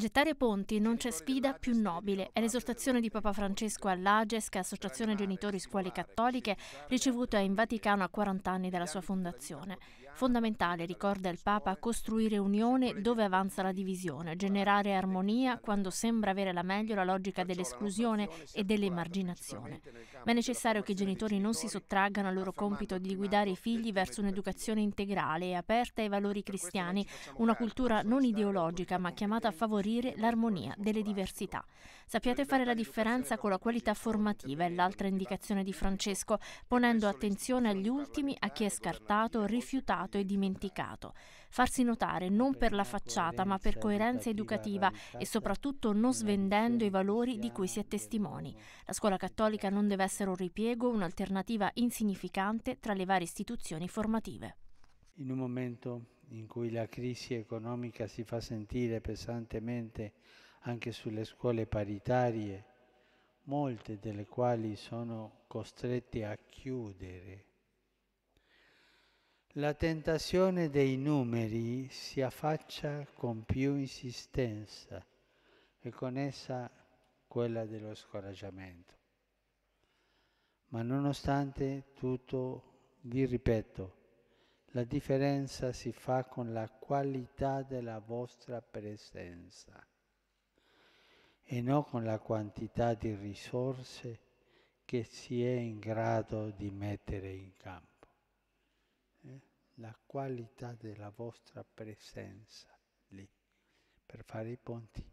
Gettare ponti non c'è sfida più nobile. È l'esortazione di Papa Francesco all'Agesca, Associazione Genitori Scuole Cattoliche, ricevuta in Vaticano a 40 anni dalla sua fondazione. Fondamentale, ricorda il Papa, costruire unione dove avanza la divisione, generare armonia quando sembra avere la meglio la logica dell'esclusione e dell'emarginazione. Ma è necessario che i genitori non si sottraggano al loro compito di guidare i figli verso un'educazione integrale e aperta ai valori cristiani, una cultura non ideologica ma chiamata a favorire l'armonia delle diversità. Sappiate fare la differenza con la qualità formativa è l'altra indicazione di Francesco, ponendo attenzione agli ultimi, a chi è scartato, rifiutato ignorato e dimenticato. Farsi notare non per la facciata ma per coerenza educativa e soprattutto non svendendo i valori di cui si è testimoni. La scuola cattolica non deve essere un ripiego, un'alternativa insignificante tra le varie istituzioni formative. In un momento in cui la crisi economica si fa sentire pesantemente anche sulle scuole paritarie, molte delle quali sono costrette a chiudere la tentazione dei numeri si affaccia con più insistenza e con essa quella dello scoraggiamento. Ma nonostante tutto, vi ripeto, la differenza si fa con la qualità della vostra presenza e non con la quantità di risorse che si è in grado di mettere in campo. Eh, la qualità della vostra presenza lì per fare i ponti.